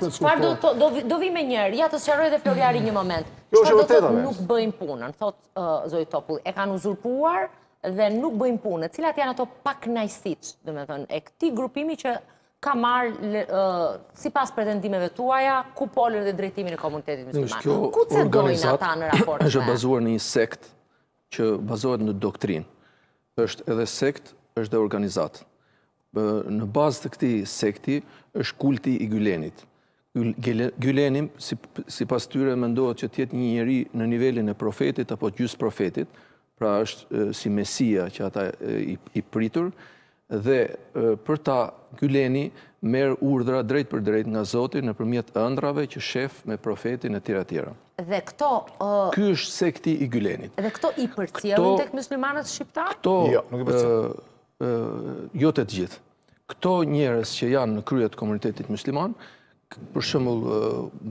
Qëpar do vi me njerë? Ja të sëqarojë dhe Floriari një moment. Qëpar jo, do të nuk bëjmë punën? Thotë uh, Zoj Topulli, e kanë uzurpuar dhe nuk bëjmë punën. Cilat janë ato pak najsit, dhe me thënë, e këti grupimi që ka marrë uh, si pas pretendimeve tuaja, ku polën dhe drejtimin e komunitetit mësliman? Ku të dojnë ata në raport me? është bazuar në një sekt që bazohet në doktrin. është edhe sekt, është dhe organizat. Në bazë të këti sekti, është kulti i gylenit. Gjelenim, si, pas tyre, më ndohet që tjetë një njëri në nivelin e profetit apo gjusë profetit, pra është si mesia që ata i, pritur, dhe për ta Gjuleni merë urdhra drejt për drejt nga Zotin në përmjet ëndrave që shef me profetin e tira tira. Dhe këto... Ky është sekti i Gjulenit. Dhe këto i përcjelën të këtë muslimanët shqipta? Këto... Jo, nuk i përcjelën. Jo të gjithë. Këto njerës që janë në kryet komunitetit musliman, për shëmull,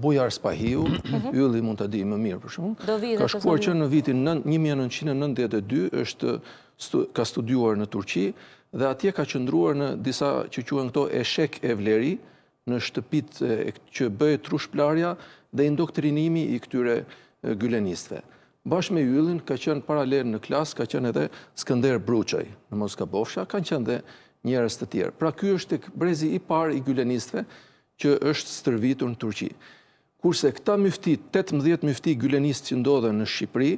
Bujar Spahiu, mhm. Ylli mund të di më mirë për shëmull, ka shkuar që në vitin 1992 është ka studuar në Turqi dhe atje ka qëndruar në disa që quen këto eshek e vleri në shtëpit që bëjë trushplarja dhe indoktrinimi i këtyre gyllenistve. Bashë me Yullin ka qenë paralel në klas, ka qenë edhe Skander Bruqaj në Moska Bofsha, ka qenë dhe njërës të tjerë. Pra kjo është brezi i par i gyllenistve, që është stërvitur në Turqi. Kurse këta mëfti, 18 mëfti gylenist që ndodhe në Shqipëri,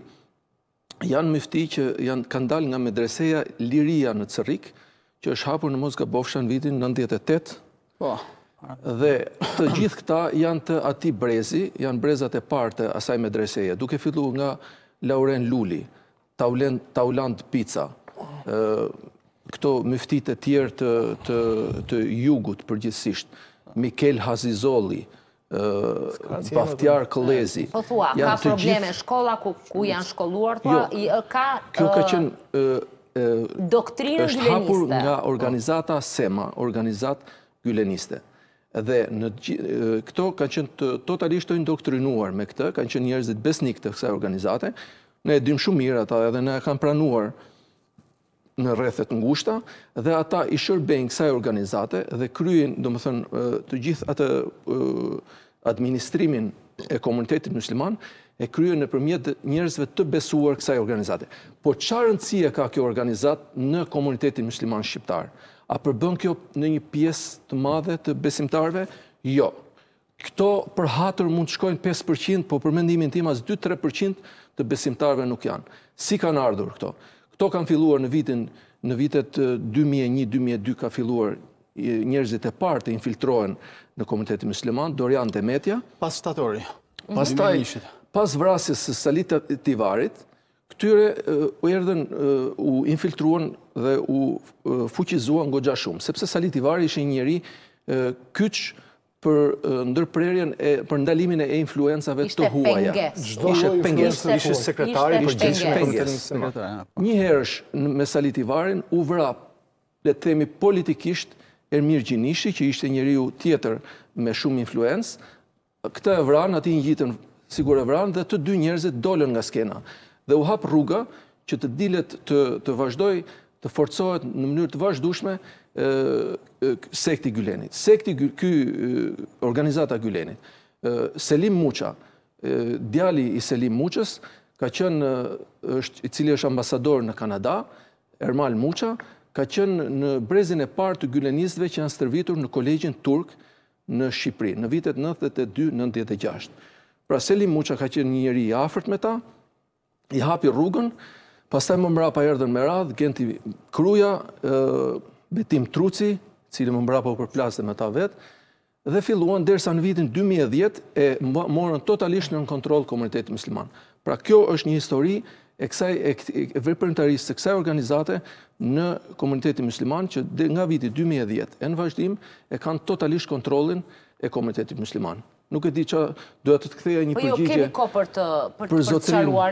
janë mëfti që janë kandal nga medreseja Liria në Cërik, që është hapur në Moska Bofshan vitin 98. Po. Dhe të gjithë këta janë të ati brezi, janë brezat e partë të asaj medreseje, duke fillu nga Lauren Lulli, Tauland Pica, këto mëftit e tjerë të jugut përgjithsisht, Mikel Hazizoli, Baftjar Këlezi. Po thua, ka probleme shkolla ku jo. janë shkolluar, jo. ka... Kjo ka qenë... Doktrinë gjyleniste. është hapur nga organizata SEMA, organizat gjyleniste. Dhe këto ka qenë totalisht të indoktrinuar me këtë, ka qenë njerëzit besnik të kësa organizate, ne e dim shumë mirë ata edhe ne e kam pranuar në rrethet ngushta dhe ata i shërbejnë kësaj organizate dhe kryejnë, domethënë, të gjithë atë administrimin e komunitetit musliman e në nëpërmjet njerëzve të besuar kësaj organizate. Po çfarë rëndësie ka kjo organizat në komunitetin musliman shqiptar? A përbën kjo në një pjesë të madhe të besimtarve? Jo. Kto për hatër mund të shkojnë 5%, po për mendimin tim as 2-3% të besimtarve nuk janë. Si kanë ardhur këto? Këto kanë filluar në vitin, në vitet 2001-2002 ka filluar njerëzit e partë të infiltrohen në komunitetin musliman, Dorian Demetja. Pas shtatori. Mhm. Pas taj, pas vrasjes së salit të tivarit, këtyre u erdhen, u infiltruan dhe u fuqizuan në gogja shumë. Sepse salit tivarit ishe njeri kyqë, për ndërprerjen e për ndalimin e influencave të huaja. Ishte penges. Ishte sekretari për po. gjithë një herësh në herësh me salitivarin u vrap, le temi politikisht, Ermir Gjinishi, që ishte një riu tjetër me shumë influencë, këta e vranë, ati një gjitën sigur e vranë, dhe të dy njerëzit dollën nga skena. Dhe u hapë rruga që të dilet të vazhdoj të forcojët në mënyrë të vazhdushme sekti Gjulenit. Sekti këj organizata Gjulenit, Selim Muqa, djali i Selim Muqës, ka qënë, i cili është ambasador në Kanada, Ermal Muqa, ka qënë në brezin e partë të Gjulenistve që janë stërvitur në kolegjin Turk në Shqipri, në vitet 92-96. Pra Selim Muqa ka qënë njëri i afert me ta, i hapi rrugën, Pastaj më mbrapa erdhen me radh Genti Kruja, Betim Truci, i cili më mbrapa u përplaste me ta vet dhe filluan derisa në vitin 2010 e morën totalisht në kontroll komunitetin musliman. Pra kjo është një histori e kësaj e, e veprimtarisë kësaj organizate në komunitetin musliman që nga viti 2010 e në vazhdim e kanë totalisht kontrollin e komunitetit musliman. Nuk e di çfarë duhet të ktheja një përgjigje. Po jo, kemi kohë për të për, të